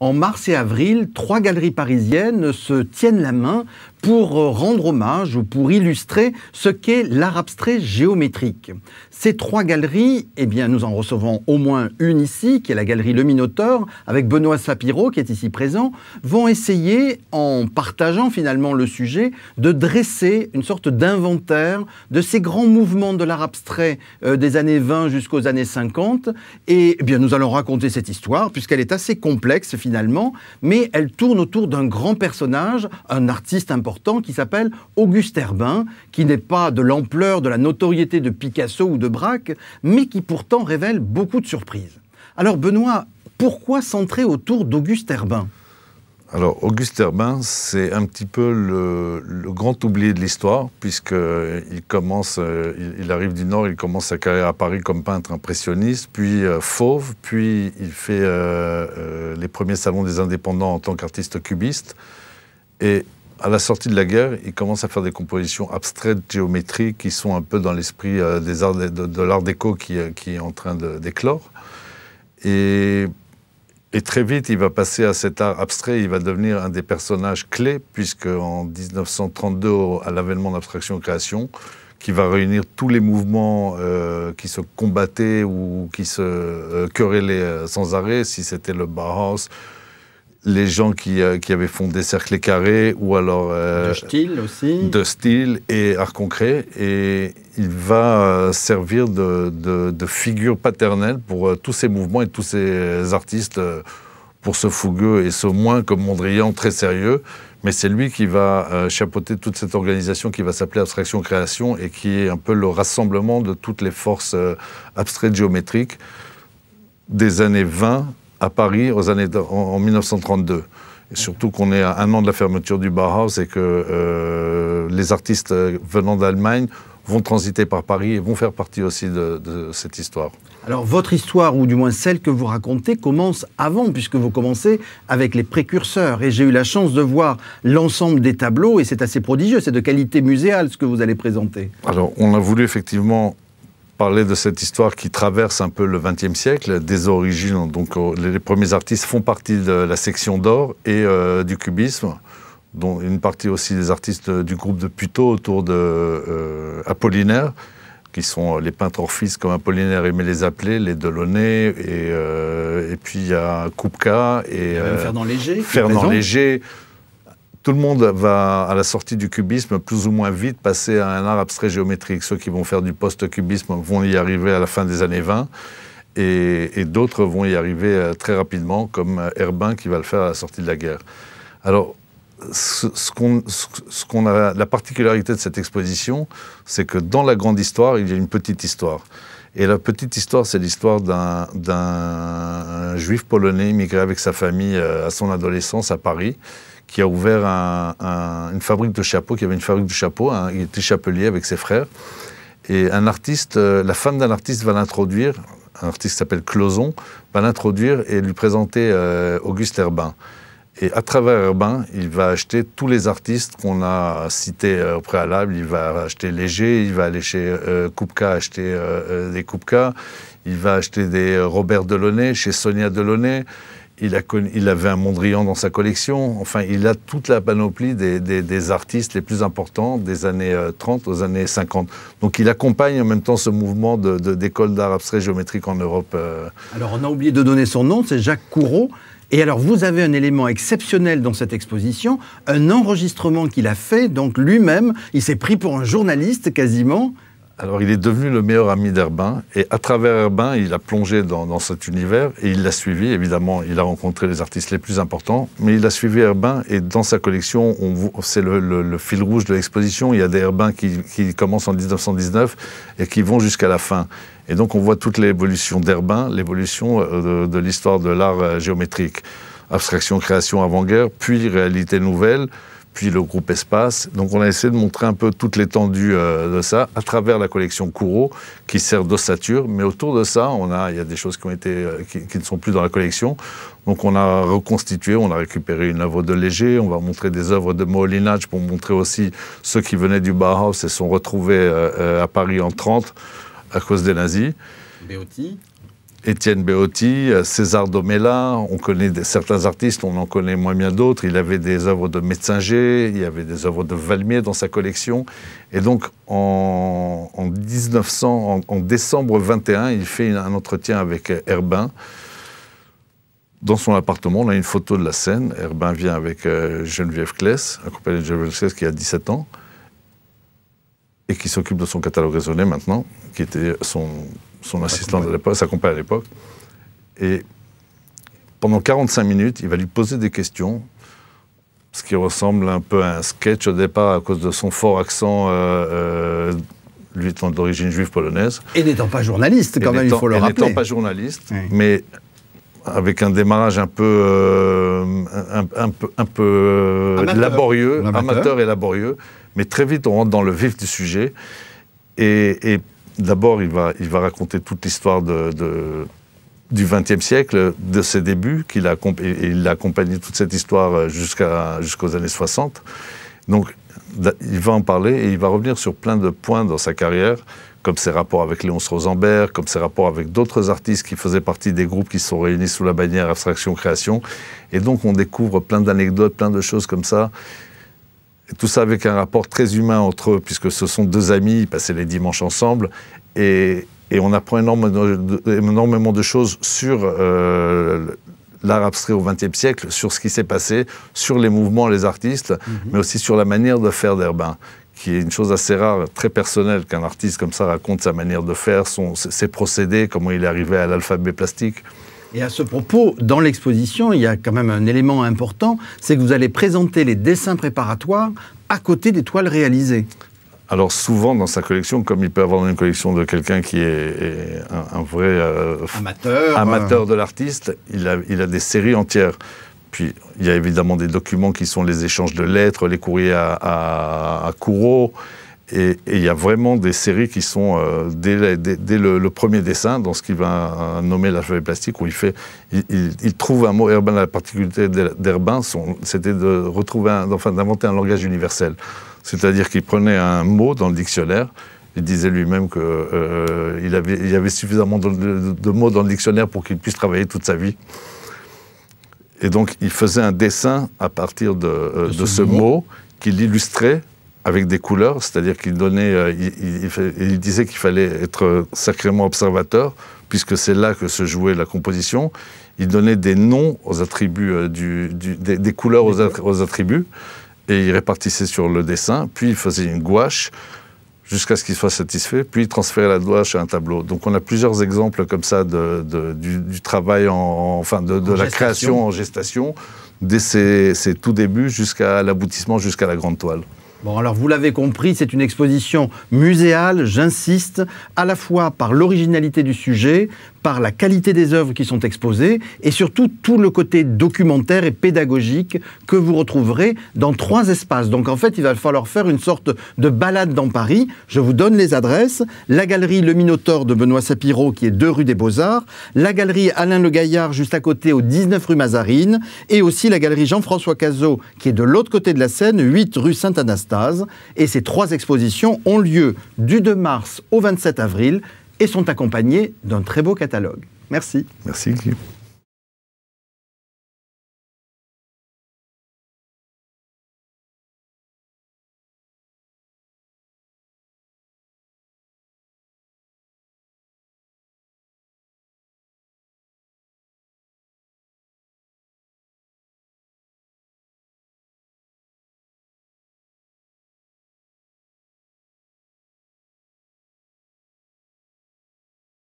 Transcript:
En mars et avril, trois galeries parisiennes se tiennent la main pour euh, rendre hommage ou pour illustrer ce qu'est l'art abstrait géométrique. Ces trois galeries, eh bien, nous en recevons au moins une ici, qui est la galerie Le Minotaure, avec Benoît Sapiro, qui est ici présent, vont essayer, en partageant finalement le sujet, de dresser une sorte d'inventaire de ces grands mouvements de l'art abstrait euh, des années 20 jusqu'aux années 50. Et eh bien, nous allons raconter cette histoire, puisqu'elle est assez complexe finalement, mais elle tourne autour d'un grand personnage, un artiste important qui s'appelle Auguste Herbin, qui n'est pas de l'ampleur, de la notoriété de Picasso ou de Braque, mais qui pourtant révèle beaucoup de surprises. Alors Benoît, pourquoi centrer autour d'Auguste Herbin alors, Auguste Herbin, c'est un petit peu le, grand oublié de l'histoire, puisqu'il euh, commence, euh, il, arrive du Nord, il commence sa carrière à Paris comme peintre impressionniste, puis euh, fauve, puis il fait les premiers salons des indépendants en tant qu'artiste cubiste. Et à la sortie de la guerre, il commence à faire des compositions abstraites, géométriques, qui sont un peu dans l'esprit euh, des de, l'art déco qui, euh, est en train d'éclore. Et, très vite, il va passer à cet art abstrait, il va devenir un des personnages clés, puisque en 1932, à l'avènement d'abstraction-création, qui va réunir tous les mouvements euh, qui se combattaient ou qui se querellaient sans arrêt, si c'était le Bauhaus, les gens qui, euh, qui, avaient fondé Cercle et Carré ou alors. Euh, de Style aussi. De Style et Art Concret. Et il va euh, servir de, figure paternelle pour tous ces mouvements et tous ces artistes, pour ce fougueux et ce moins comme Mondrian très sérieux. Mais c'est lui qui va chapeauter toute cette organisation qui va s'appeler Abstraction Création et qui est un peu le rassemblement de toutes les forces abstraites géométriques des années 20 à Paris aux années en, 1932. Et surtout qu'on est à un an de la fermeture du Bauhaus et que euh, les artistes euh, venant d'Allemagne vont transiter par Paris et vont faire partie aussi de, de, cette histoire. Alors votre histoire, ou du moins celle que vous racontez, commence avant, puisque vous commencez avec les précurseurs. Et j'ai eu la chance de voir l'ensemble des tableaux, et c'est assez prodigieux, c'est de qualité muséale ce que vous allez présenter. Alors on a voulu effectivement parler de cette histoire qui traverse un peu le XXe siècle, des origines. Donc, euh, les premiers artistes font partie de la section d'or et euh, du cubisme, dont une partie aussi des artistes du groupe de Puteau autour de euh, Apollinaire, qui sont les peintres orphistes, comme Apollinaire aimait les appeler, les Delaunay, et, puis il y a Kupka, et. Fernand Léger. Fernand Léger tout le monde va, à la sortie du cubisme, plus ou moins vite passer à un art abstrait géométrique. Ceux qui vont faire du post-cubisme vont y arriver à la fin des années 20 et, d'autres vont y arriver euh, très rapidement, comme euh, Herbin qui va le faire à la sortie de la guerre. Alors, ce, qu'on a, la particularité de cette exposition, c'est que dans la grande histoire, il y a une petite histoire. Et la petite histoire, c'est l'histoire d'un juif polonais immigré avec sa famille euh, à son adolescence à Paris qui a ouvert une fabrique de chapeaux, qui avait une fabrique de chapeaux, hein. il était chapelier avec ses frères. Et un artiste, euh, la femme d'un artiste va l'introduire, un artiste s'appelle Closon, va l'introduire et lui présenter euh, Auguste Herbin. Et à travers Herbin, il va acheter tous les artistes qu'on a cités euh, au préalable. Il va acheter Léger, il va aller chez Kupka acheter des Kupka, il va acheter des Robert Delaunay, chez Sonia Delaunay il, avait un Mondrian dans sa collection. Enfin, il a toute la panoplie des, artistes les plus importants des années 30 euh, aux années 50. Donc, il accompagne en même temps ce mouvement d'école de, d'art abstrait géométrique en Europe. Euh. Alors, on a oublié de donner son nom, c'est Jacques Couraud. Et alors, vous avez un élément exceptionnel dans cette exposition, un enregistrement qu'il a fait, donc lui-même, il s'est pris pour un journaliste quasiment, alors, il est devenu le meilleur ami d'Herbin, et à travers Herbin, il a plongé dans, cet univers, et il l'a suivi, évidemment, il a rencontré les artistes les plus importants, mais il a suivi Herbin, et dans sa collection, c'est le, fil rouge de l'exposition, il y a des Herbins qui, commencent en 1919 et qui vont jusqu'à la fin. Et donc, on voit toute l'évolution euh, d'Herbin, l'évolution de l'histoire de l'art euh, géométrique. Abstraction, création, avant-guerre, puis réalité nouvelle, puis le groupe Espace. Donc on a essayé de montrer un peu toute l'étendue euh, de ça à travers la collection Kourou, qui sert d'ossature. Mais autour de ça, on a, il y a des choses qui, ont été, euh, qui, ne sont plus dans la collection. Donc on a reconstitué, on a récupéré une œuvre de Léger, on va montrer des œuvres de Molinage pour montrer aussi ceux qui venaient du Bauhaus et sont retrouvés euh, à Paris en 30 à cause des nazis. Étienne Béotti, euh, César Domella, on connaît certains artistes, on en connaît moins bien d'autres. Il avait des œuvres de Metzinger, il y avait des œuvres de Valmier dans sa collection. Et donc, en, 1900, en, décembre 21, il fait un entretien avec euh, Herbin dans son appartement, on a une photo de la scène. Herbin vient avec euh, Geneviève Kless, accompagnée de Geneviève Kless qui a 17 ans, et qui s'occupe de son catalogue raisonné maintenant, qui était son son assistante à l'époque, sa compagne à l'époque. Et pendant 45 minutes, il va lui poser des questions, ce qui ressemble un peu à un sketch au départ à cause de son fort accent, euh, euh, lui étant d'origine juive polonaise. Et n'étant pas journaliste, quand même, il faut le rappeler. N'étant pas journaliste, mais avec un démarrage un peu, euh, un, peu, un peu laborieux, amateur. et laborieux. Mais très vite, on rentre dans le vif du sujet. Et, et, d'abord, il va, raconter toute l'histoire du XXe siècle, de ses débuts, et il a accompagné toute cette histoire euh, jusqu'aux années 60. Donc, il va en parler et il va revenir sur plein de points dans sa carrière, comme ses rapports avec Léonce Rosenberg, comme ses rapports avec d'autres artistes qui faisaient partie des groupes qui sont réunis sous la bannière Abstraction Création. Et donc, on découvre plein d'anecdotes, plein de choses comme ça. Tout ça avec un rapport très humain entre eux, puisque ce sont deux amis, ils passaient les dimanches ensemble, et, on apprend énormément de, choses sur euh, l'art abstrait au XXe siècle, sur ce qui s'est passé, sur les mouvements, les artistes, mhm. mais aussi sur la manière de faire d'Herbin, qui est une chose assez rare, très personnelle, qu'un artiste comme ça raconte sa manière de faire, ses procédés, comment il est arrivé à l'alphabet plastique. Et à ce propos, dans l'exposition, il y a quand même un élément important, c'est que vous allez présenter les dessins préparatoires à côté des toiles réalisées. Alors souvent dans sa collection, comme il peut avoir dans une collection de quelqu'un qui est, un, vrai euh, amateur, amateur euh. de l'artiste, il a, des séries entières. Puis il y a évidemment des documents qui sont les échanges de lettres, les courriers à, à, à et il y a vraiment des séries qui sont euh, dès, le, premier dessin, dans ce qu'il va euh, nommer la feuille plastique, où il fait, il, trouve un mot. Herbin, la particularité d'Herbin, c'était de retrouver, enfin d'inventer un langage universel. C'est-à-dire qu'il prenait un mot dans le dictionnaire. Il disait lui-même qu'il y euh, il avait, avait suffisamment de, mots dans le dictionnaire pour qu'il puisse travailler toute sa vie. Et donc, il faisait un dessin à partir de, ce, mot qu'il illustrait avec des couleurs, c'est-à-dire qu'il donnait, euh, il, il, disait qu'il fallait être sacrément observateur, puisque c'est là que se jouait la composition. Il donnait des noms aux attributs, euh, du, des, couleurs aux, attributs, et il répartissait sur le dessin, puis il faisait une gouache jusqu'à ce qu'il soit satisfait, puis il transférait la gouache à un tableau. Donc on a plusieurs exemples comme ça de, du, travail, enfin de, la création en gestation, dès ses tout débuts jusqu'à l'aboutissement, jusqu'à la grande toile. Bon, alors vous l'avez compris, c'est une exposition muséale, j'insiste, à la fois par l'originalité du sujet, par la qualité des œuvres qui sont exposées et surtout tout le côté documentaire et pédagogique que vous retrouverez dans trois espaces. Donc en fait, il va falloir faire une sorte de balade dans Paris. Je vous donne les adresses. La galerie Le Minotaure de Benoît Sapiro qui est 2 rue des Beaux-Arts, la galerie Alain Le Gaillard juste à côté au 19 rue Mazarine et aussi la galerie Jean-François Cazot qui est de l'autre côté de la Seine, 8 rue saint anastase Et ces trois expositions ont lieu du 2 mars au 27 avril et sont accompagnés d'un très beau catalogue. Merci. Merci,